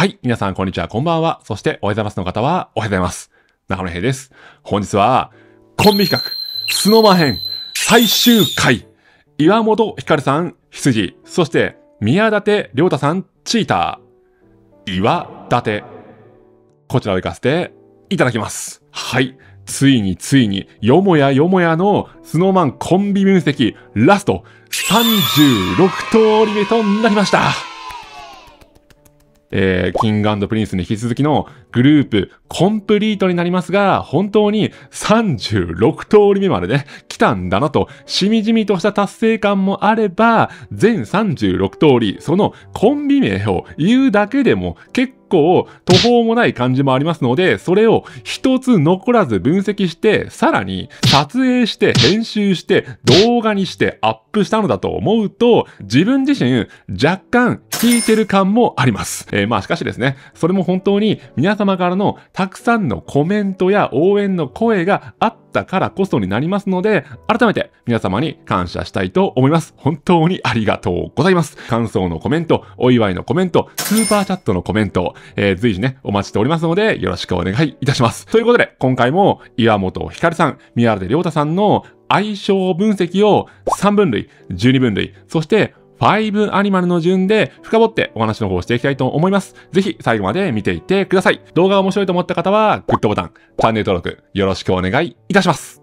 はい。皆さん、こんにちは。こんばんは。そして、おはようございますの方は、おはようございます。中野平です。本日は、コンビ企画、スノマ編、最終回。岩本ひかるさん、羊。そして、宮舘良太さん、チーター。岩舘。こちらを行かせていただきます。はい。ついについに、よもやよもやのスノーマンコンビ分析ラスト36通り目となりました。えー、キングプリンスに引き続きのグループコンプリートになりますが、本当に36通り目までね、来たんだなと、しみじみとした達成感もあれば、全36通り、そのコンビ名を言うだけでも結構途方もない感じもありますので、それを一つ残らず分析して、さらに撮影して編集して動画にしてアップしたのだと思うと、自分自身若干引いてる感もあります。えー、まあしかしですね、それも本当に皆様からのたくさんのコメントや応援の声があってったからこそになりますので、改めて皆様に感謝したいと思います。本当にありがとうございます。感想のコメント、お祝いのコメント、スーパーチャットのコメント、えー、随時ね、お待ちしておりますので、よろしくお願いいたします。ということで、今回も岩本ひかるさん、宮出亮太さんの相性分析を3分類、12分類、そして5アニマルの順で深掘ってお話の方をしていきたいと思います。ぜひ最後まで見ていってください。動画が面白いと思った方は、グッドボタン、チャンネル登録よろしくお願いいたします。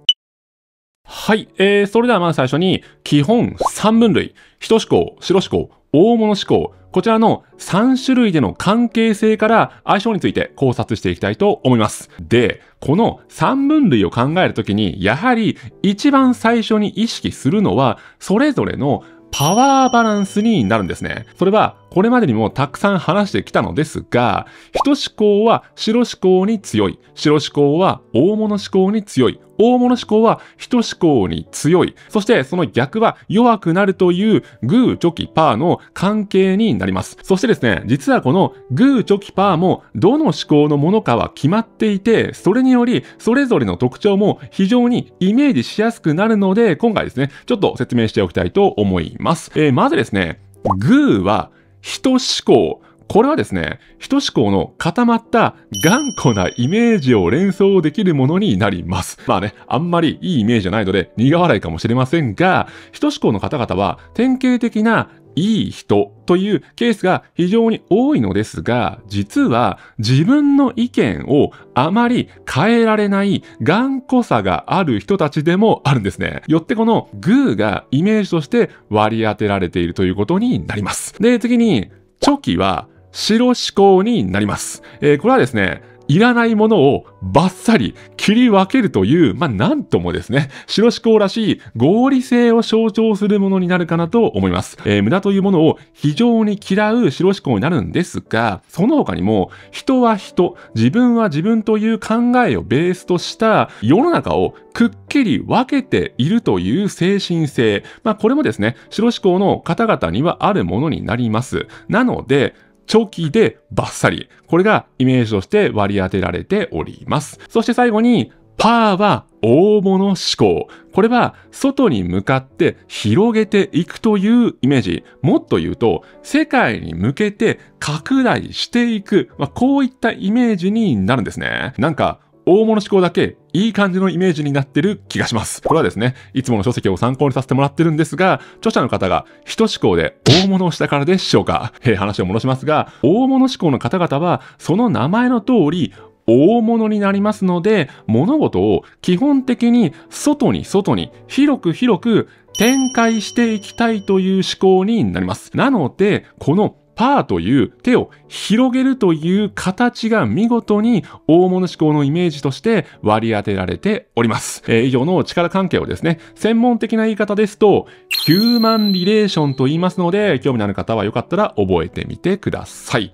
はい。えー、それではまず最初に、基本3分類、人思考、白思考、大物思考、こちらの3種類での関係性から相性について考察していきたいと思います。で、この3分類を考えるときに、やはり一番最初に意識するのは、それぞれのパワーバランスになるんですね。それはこれまでにもたくさん話してきたのですが、人思考は白思考に強い。白思考は大物思考に強い。大物思考は人思考に強い。そしてその逆は弱くなるというグー、チョキ、パーの関係になります。そしてですね、実はこのグー、チョキ、パーもどの思考のものかは決まっていて、それによりそれぞれの特徴も非常にイメージしやすくなるので、今回ですね、ちょっと説明しておきたいと思います。えー、まずですね、グーは人思考。これはですね、人志向の固まった頑固なイメージを連想できるものになります。まあね、あんまりいいイメージじゃないので苦笑いかもしれませんが、人志向の方々は典型的ないい人というケースが非常に多いのですが、実は自分の意見をあまり変えられない頑固さがある人たちでもあるんですね。よってこのグーがイメージとして割り当てられているということになります。で、次に、チョキは白思考になります。えー、これはですね、いらないものをバッサリ切り分けるという、まあ、なんともですね、白思考らしい合理性を象徴するものになるかなと思います。えー、無駄というものを非常に嫌う白思考になるんですが、その他にも、人は人、自分は自分という考えをベースとした世の中をくっきり分けているという精神性。まあ、これもですね、白思考の方々にはあるものになります。なので、チョキでバッサリ。これがイメージとして割り当てられております。そして最後に、パーは大物思考。これは外に向かって広げていくというイメージ。もっと言うと、世界に向けて拡大していく。まあ、こういったイメージになるんですね。なんか、大物思考だけいい感じのイメージになってる気がします。これはですね、いつもの書籍を参考にさせてもらってるんですが、著者の方が人思考で大物をしたからでしょうか。えー、話を戻しますが、大物思考の方々は、その名前の通り、大物になりますので、物事を基本的に外に外に広く広く展開していきたいという思考になります。なので、このパーという手を広げるという形が見事に大物志向のイメージとして割り当てられております。えー、以上の力関係をですね、専門的な言い方ですと、ヒューマンリレーションと言いますので、興味のある方はよかったら覚えてみてください。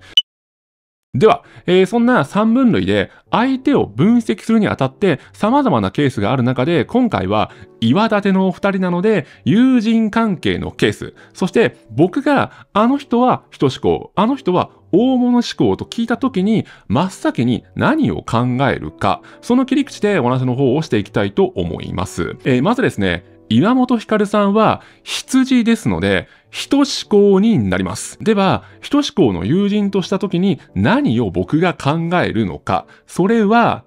では、えー、そんな三分類で相手を分析するにあたって様々なケースがある中で今回は岩立てのお二人なので友人関係のケースそして僕があの人は人志向あの人は大物志向と聞いた時に真っ先に何を考えるかその切り口でお話の方をしていきたいと思います、えー、まずですね岩本光さんは羊ですので、人志向になります。では、人志向の友人とした時に何を僕が考えるのか。それは、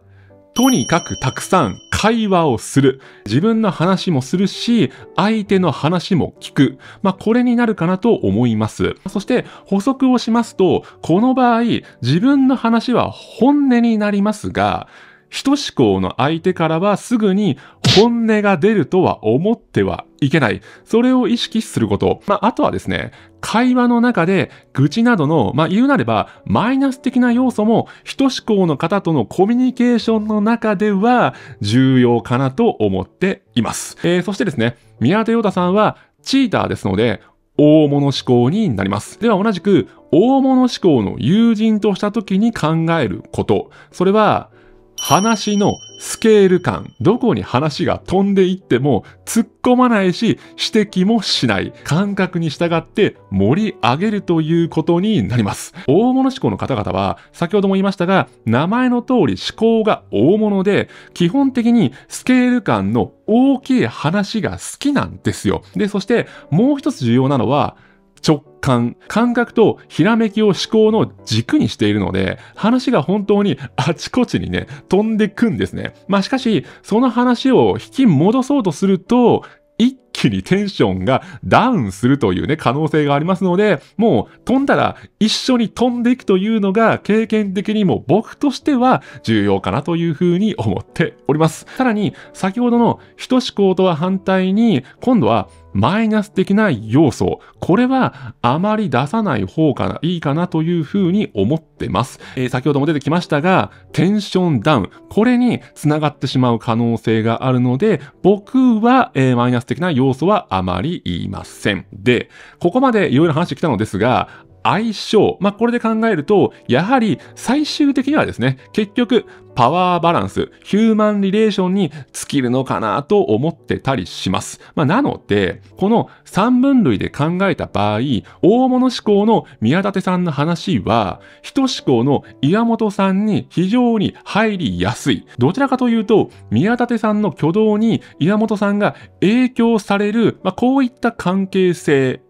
とにかくたくさん会話をする。自分の話もするし、相手の話も聞く。まあ、これになるかなと思います。そして、補足をしますと、この場合、自分の話は本音になりますが、人志向の相手からはすぐに本音が出るとは思ってはいけない。それを意識すること。まあ、あとはですね、会話の中で愚痴などの、まあ、言うなれば、マイナス的な要素も、人志向の方とのコミュニケーションの中では、重要かなと思っています。えー、そしてですね、宮手洋太さんは、チーターですので、大物思考になります。では同じく、大物思考の友人とした時に考えること。それは、話のスケール感、どこに話が飛んでいっても突っ込まないし指摘もしない感覚に従って盛り上げるということになります。大物思考の方々は先ほども言いましたが名前の通り思考が大物で基本的にスケール感の大きい話が好きなんですよ。で、そしてもう一つ重要なのは直感、感覚とひらめきを思考の軸にしているので、話が本当にあちこちにね、飛んでくんですね。まあしかし、その話を引き戻そうとすると、一気にテンションがダウンするというね、可能性がありますので、もう飛んだら一緒に飛んでいくというのが経験的にも僕としては重要かなというふうに思っております。さらに、先ほどの人思考とは反対に、今度はマイナス的な要素、これはあまり出さない方かな、いいかなというふうに思ってます。えー、先ほども出てきましたが、テンションダウン、これに繋がってしまう可能性があるので、僕は、えー、マイナス的な要素はあまり言いません。で、ここまでいろいろ話してきたのですが、相性、まあ、これで考えると、やはり最終的にはですね、結局、パワーバランス、ヒューマンリレーションに尽きるのかなと思ってたりします。まあ、なので、この3分類で考えた場合、大物志向の宮舘さんの話は、人志向の岩本さんに非常に入りやすい。どちらかというと、宮舘さんの挙動に岩本さんが影響される、まあ、こういった関係性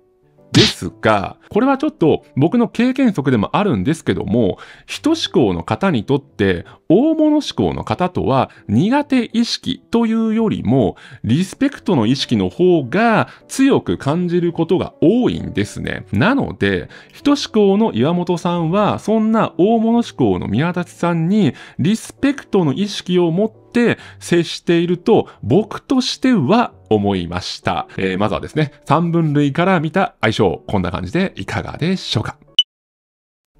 ですが、これはちょっと僕の経験則でもあるんですけども、人志向の方にとって、大物志向の方とは苦手意識というよりも、リスペクトの意識の方が強く感じることが多いんですね。なので、人志向の岩本さんは、そんな大物志向の宮立さんに、リスペクトの意識を持ってして接していると僕としては思いました。えー、まずはですね、三分類から見た相性、こんな感じでいかがでしょうか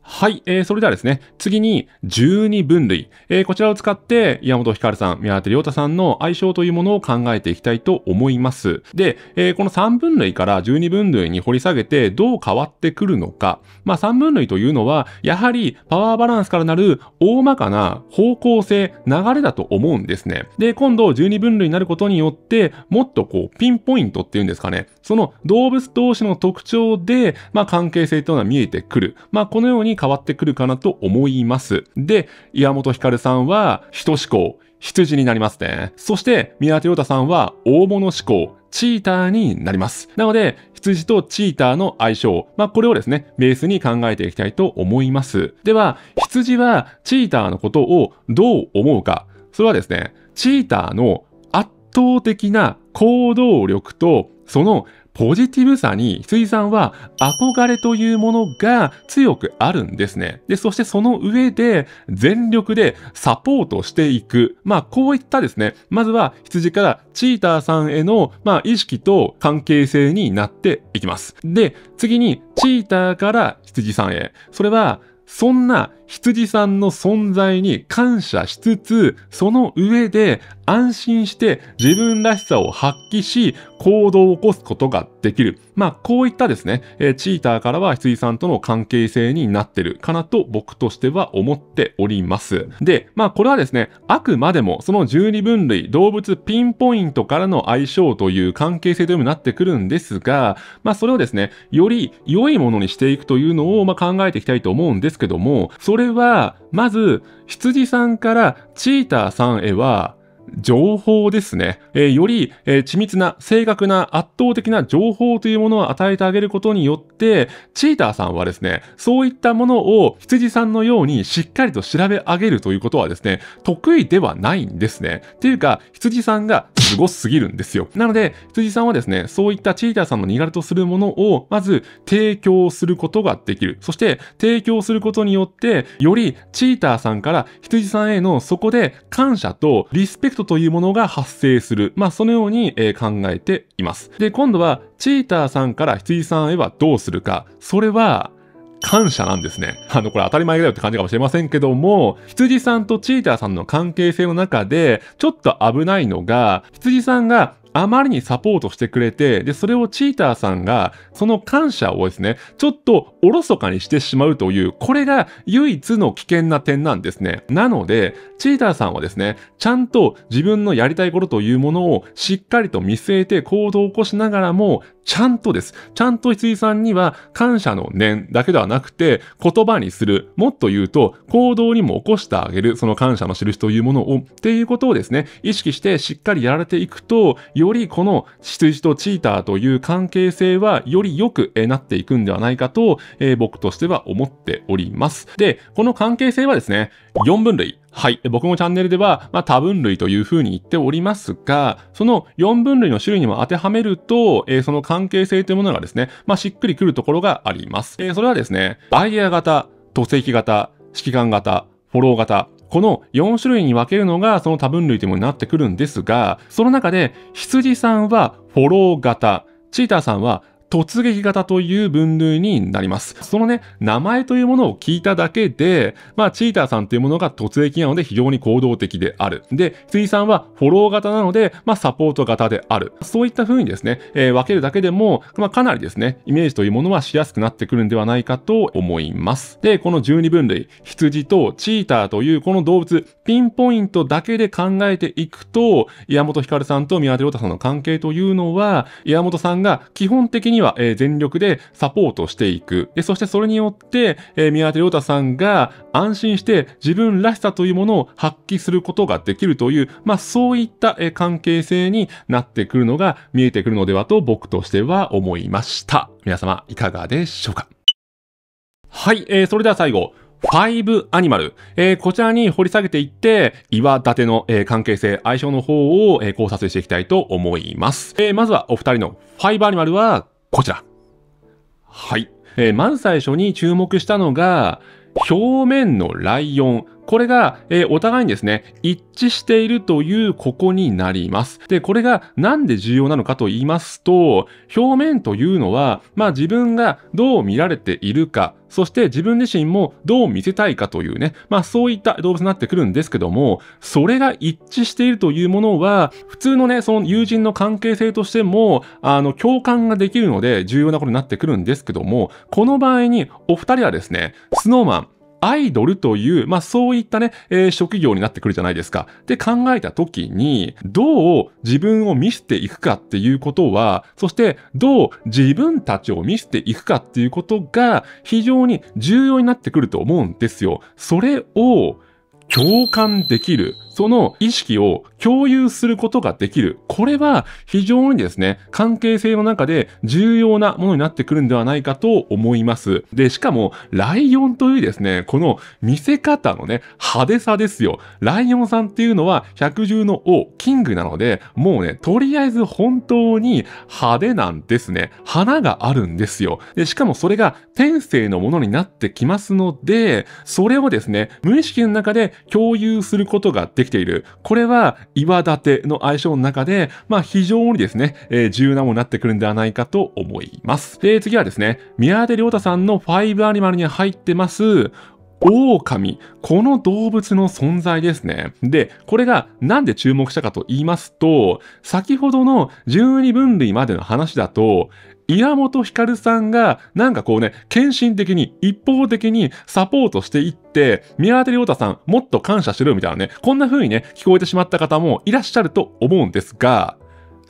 はい、えー、それではですね、次に12分類、えー、こちらを使って岩本光さん、宮舘良太さんの相性というものを考えていきたいと思います。で、えー、この3分類から12分類に掘り下げてどう変わってくるのか。まあ3分類というのは、やはりパワーバランスからなる大まかな方向性、流れだと思うんですね。で、今度12分類になることによって、もっとこうピンポイントっていうんですかね、その動物同士の特徴で、まあ、関係性というのは見えてくる。まあ、このように変わってくるかなと思います。で、岩本光さんは、人志向、羊になりますね。そして、宮田亮太さんは、大物志向、チーターになります。なので、羊とチーターの相性、まあ、これをですね、ベースに考えていきたいと思います。では、羊はチーターのことをどう思うか。それはですね、チーターの圧倒的な行動力とそのポジティブさにさんは憧れというものが強くあるんですね。で、そしてその上で全力でサポートしていく。まあ、こういったですね、まずは羊からチーターさんへの、まあ、意識と関係性になっていきます。で、次にチーターから羊さんへ。それは、そんな羊さんの存在に感謝しつつ、その上で安心して自分らしさを発揮し、行動を起こすことができる。まあ、こういったですね、えチーターからは羊さんとの関係性になってるかなと僕としては思っております。で、まあ、これはですね、あくまでもその十二分類、動物ピンポイントからの相性という関係性というになってくるんですが、まあ、それをですね、より良いものにしていくというのを、ま考えていきたいと思うんですけども、そこれは、まず、羊さんからチーターさんへは、情報ですね。えー、より、えー、緻密な、正確な、圧倒的な情報というものを与えてあげることによって、チーターさんはですね、そういったものを羊さんのようにしっかりと調べ上げるということはですね、得意ではないんですね。っていうか、羊さんがすごすぎるんですよ。なので、羊さんはですね、そういったチーターさんの苦手とするものを、まず提供することができる。そして、提供することによって、よりチーターさんから羊さんへのそこで感謝とリスペクトというものが発生する。まあ、そのように、え考えています。で、今度は、チーターさんから羊さんへはどうするか。それは、感謝なんですね。あの、これ当たり前だよって感じかもしれませんけども、羊さんとチーターさんの関係性の中で、ちょっと危ないのが、羊さんがあまりにサポートしてくれて、で、それをチーターさんが、その感謝をですね、ちょっとおろそかにしてしまうという、これが唯一の危険な点なんですね。なので、チーターさんはですね、ちゃんと自分のやりたいことというものをしっかりと見据えて行動を起こしながらも、ちゃんとです。ちゃんと羊さんには感謝の念だけではなくて言葉にする。もっと言うと行動にも起こしてあげる。その感謝の印というものをっていうことをですね、意識してしっかりやられていくと、よりこの羊とチーターという関係性はより良くなっていくんではないかと、えー、僕としては思っております。で、この関係性はですね、4分類。はい。僕もチャンネルでは、まあ、多分類というふうに言っておりますが、その4分類の種類にも当てはめると、えー、その関係性というものがですね、まあ、しっくりくるところがあります。えー、それはですね、バイヤー型、突撃型、指揮官型、フォロー型、この4種類に分けるのがその多分類というものになってくるんですが、その中で羊さんはフォロー型、チーターさんは突撃型という分類になります。そのね、名前というものを聞いただけで、まあ、チーターさんというものが突撃なので非常に行動的である。で、羊さんはフォロー型なので、まあ、サポート型である。そういった風にですね、えー、分けるだけでも、まあ、かなりですね、イメージというものはしやすくなってくるんではないかと思います。で、この12分類、羊とチーターというこの動物、ピンポイントだけで考えていくと、岩本るさんと宮出亮太さんの関係というのは、岩本さんが基本的にには、え全力でサポートしていく。で、そしてそれによって、え宮手亮太さんが安心して自分らしさというものを発揮することができるという、まあそういった、え関係性になってくるのが見えてくるのではと僕としては思いました。皆様いかがでしょうかはい、えー、それでは最後。5アニマル。えー、こちらに掘り下げていって、岩立の、えー、関係性、相性の方を、えー、考察していきたいと思います。えまずはお二人のファイ5アニマルはこちら。はい。えー、まず最初に注目したのが、表面のライオン、これが、えー、お互いにですね、一致しているというここになります。で、これがなんで重要なのかと言いますと、表面というのは、まあ自分がどう見られているか、そして自分自身もどう見せたいかというね、まあそういった動物になってくるんですけども、それが一致しているというものは、普通のね、その友人の関係性としても、あの、共感ができるので重要なことになってくるんですけども、この場合にお二人はですね、スノーマン、アイドルという、まあそういったね、えー、職業になってくるじゃないですか。で考えた時に、どう自分を見せていくかっていうことは、そしてどう自分たちを見せていくかっていうことが非常に重要になってくると思うんですよ。それを共感できる。その意識を共有することができる。これは非常にですね、関係性の中で重要なものになってくるんではないかと思います。で、しかも、ライオンというですね、この見せ方のね、派手さですよ。ライオンさんっていうのは百獣の王、キングなので、もうね、とりあえず本当に派手なんですね。花があるんですよ。で、しかもそれが天性のものになってきますので、それをですね、無意識の中で共有することができている。これは岩立ての相性の中で、まあ非常にですね、えー、重要なものになってくるんではないかと思います。で、次はですね、宮出良太さんの5アニマルに入ってます、狼。この動物の存在ですね。で、これがなんで注目したかと言いますと、先ほどの12分類までの話だと、岩本光さんが、なんかこうね、献身的に、一方的にサポートしていって、宮舘良太さん、もっと感謝しろみたいなね、こんな風にね、聞こえてしまった方もいらっしゃると思うんですが、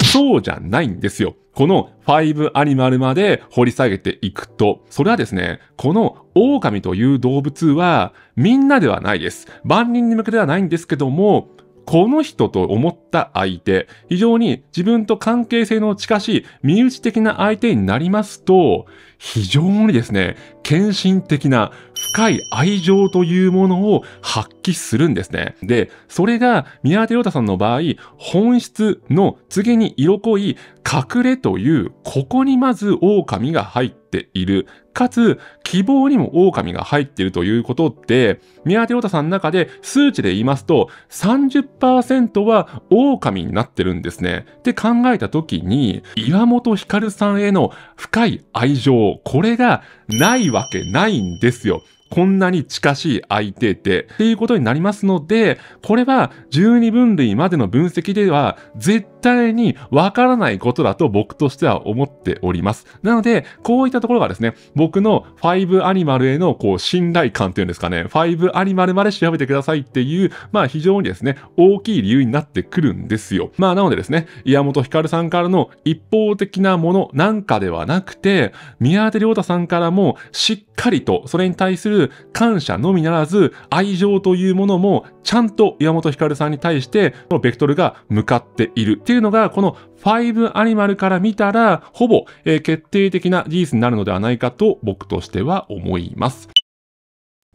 そうじゃないんですよ。この5アニマルまで掘り下げていくと、それはですね、この狼という動物はみんなではないです。万人に向けてはないんですけども、この人と思った相手、非常に自分と関係性の近しい身内的な相手になりますと、非常にですね、献身的な深い愛情というものを発揮するんですね。で、それが宮舘良太さんの場合、本質の次に色濃い隠れという、ここにまず狼が入っている。かつ、希望にも狼が入っているということで、宮舘良太さんの中で数値で言いますと30、は狼になってるんですね。って考えた時に、岩本光さんへの深い愛情、これがないわけないんですよ。こんなに近しい相手でっていうことになりますので、これは12分類までの分析では絶対にわからないことだと僕としては思っております。なので、こういったところがですね、僕の5アニマルへのこう信頼感というんですかね、5アニマルまで調べてくださいっていう、まあ非常にですね、大きい理由になってくるんですよ。まあなのでですね、岩本光さんからの一方的なものなんかではなくて、宮手良太さんからもしっかりとそれに対する感謝のみならず、愛情というものもちゃんと岩本光さんに対して、このベクトルが向かっているっていうのが、この5アニマルから見たら、ほぼ、え決定的な事実になるのではないかと僕としては思います。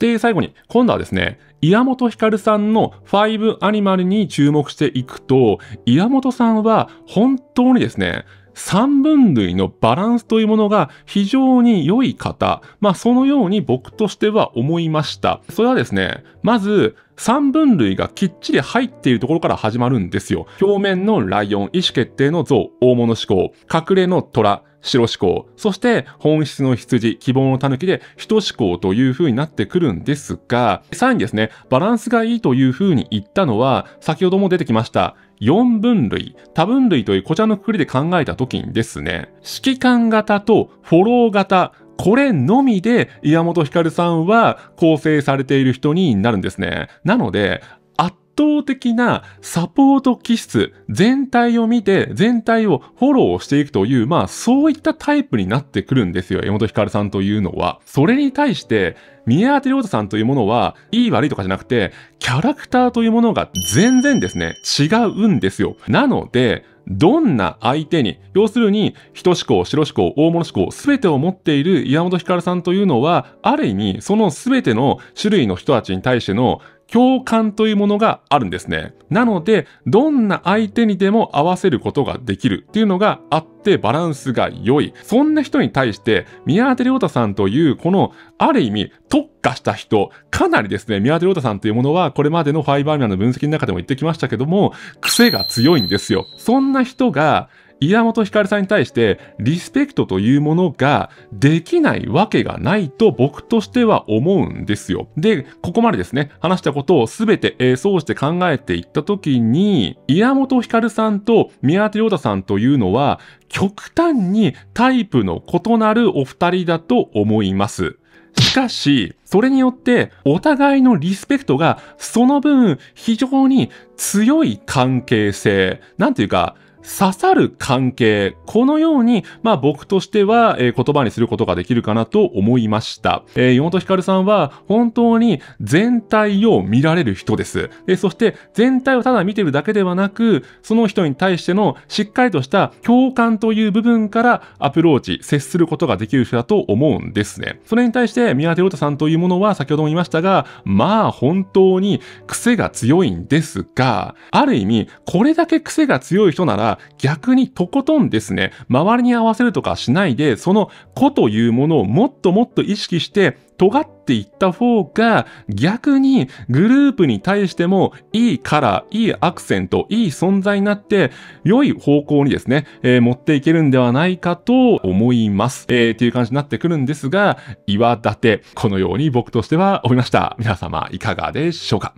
で、最後に、今度はですね、岩本光さんの5アニマルに注目していくと、岩本さんは本当にですね、三分類のバランスというものが非常に良い方。まあ、そのように僕としては思いました。それはですね、まず、三分類がきっちり入っているところから始まるんですよ。表面のライオン、意思決定の像、大物思考、隠れの虎、白思考、そして本質の羊、希望の狸で人思考という風になってくるんですが、さらにですね、バランスがいいという風に言ったのは、先ほども出てきました、四分類、多分類というこちらのくくりで考えた時にですね、指揮官型とフォロー型、これのみで岩本光さんは構成されている人になるんですね。なので、圧倒的なサポート気質全体を見て全体をフォローしていくというまあそういったタイプになってくるんですよ岩本光さんというのはそれに対して宮舘亮太さんというものはいい悪いとかじゃなくてキャラクターというものが全然ですね違うんですよなのでどんな相手に、要するに、人志向、白思考、大物志向、すべてを持っている岩本光さんというのは、ある意味、そのすべての種類の人たちに対しての共感というものがあるんですね。なので、どんな相手にでも合わせることができるっていうのがあってバランスが良い。そんな人に対して、宮手亮太さんという、この、ある意味、特化した人、かなりですね、宮手亮太さんというものは、これまでのファイバーミアの分析の中でも言ってきましたけども、癖が強いんですよ。そんな人が、岩本ひかるさんに対してリスペクトというものができないわけがないと僕としては思うんですよ。で、ここまでですね、話したことを全て、えー、そうして考えていった時に、岩本ひかるさんと宮手良太さんというのは極端にタイプの異なるお二人だと思います。しかし、それによって、お互いのリスペクトが、その分、非常に強い関係性。なんていうか、刺さる関係、このように、まあ僕としては、えー、言葉にすることができるかなと思いました。えー、山本光さんは本当に全体を見られる人です。で、そして全体をただ見てるだけではなく、その人に対してのしっかりとした共感という部分からアプローチ、接することができる人だと思うんですね。それに対して宮手太さんというものは先ほども言いましたが、まあ本当に癖が強いんですが、ある意味、これだけ癖が強い人なら、逆にとことんですね、周りに合わせるとかしないで、その子というものをもっともっと意識して、尖っていった方が逆にグループに対してもいいカラー、いいアクセント、いい存在になって良い方向にですね、えー、持っていけるんではないかと思います。えー、っていう感じになってくるんですが、岩立て、このように僕としては思いました。皆様いかがでしょうか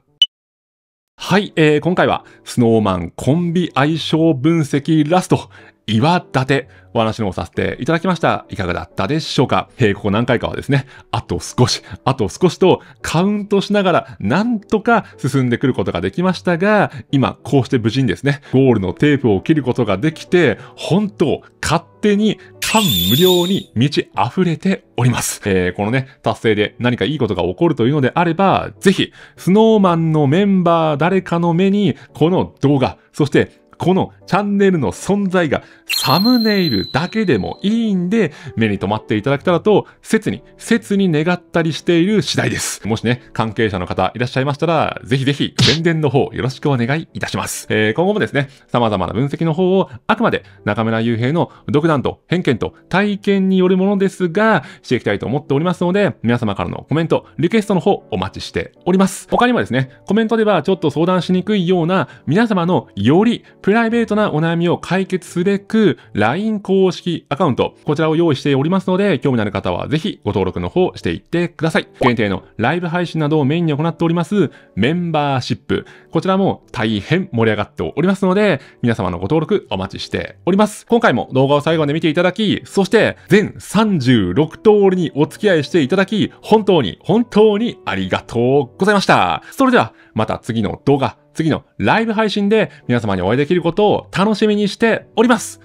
はい、えー、今回はスノーマンコンビ相性分析ラスト、岩立てお話の方させていただきました。いかがだったでしょうかえー、ここ何回かはですね、あと少し、あと少しとカウントしながらなんとか進んでくることができましたが、今こうして無事にですね、ゴールのテープを切ることができて、本当、勝手に感無量に満ち溢れております。えー、このね、達成で何かいいことが起こるというのであれば、ぜひ、スノーマンのメンバー誰かの目に、この動画、そしてこのチャンネルの存在がサムネイルだけでもいいんで、目に留まっていただけたらと、切に、切に願ったりしている次第です。もしね、関係者の方いらっしゃいましたら、ぜひぜひ宣伝の方よろしくお願いいたします。えー、今後もですね、様々な分析の方をあくまで中村雄平の独断と偏見と体験によるものですが、していきたいと思っておりますので、皆様からのコメント、リクエストの方お待ちしております。他にもですね、コメントではちょっと相談しにくいような皆様のよりプライベートなお悩みを解決すべく、LINE 公式アカウント、こちらを用意しておりますので、興味のある方はぜひご登録の方していってください。限定のライブ配信などをメインに行っております、メンバーシップ。こちらも大変盛り上がっておりますので、皆様のご登録お待ちしております。今回も動画を最後まで見ていただき、そして全36通りにお付き合いしていただき、本当に本当にありがとうございました。それでは、また次の動画、次のライブ配信で皆様にお会いできることを楽しみにしております。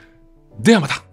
ではまた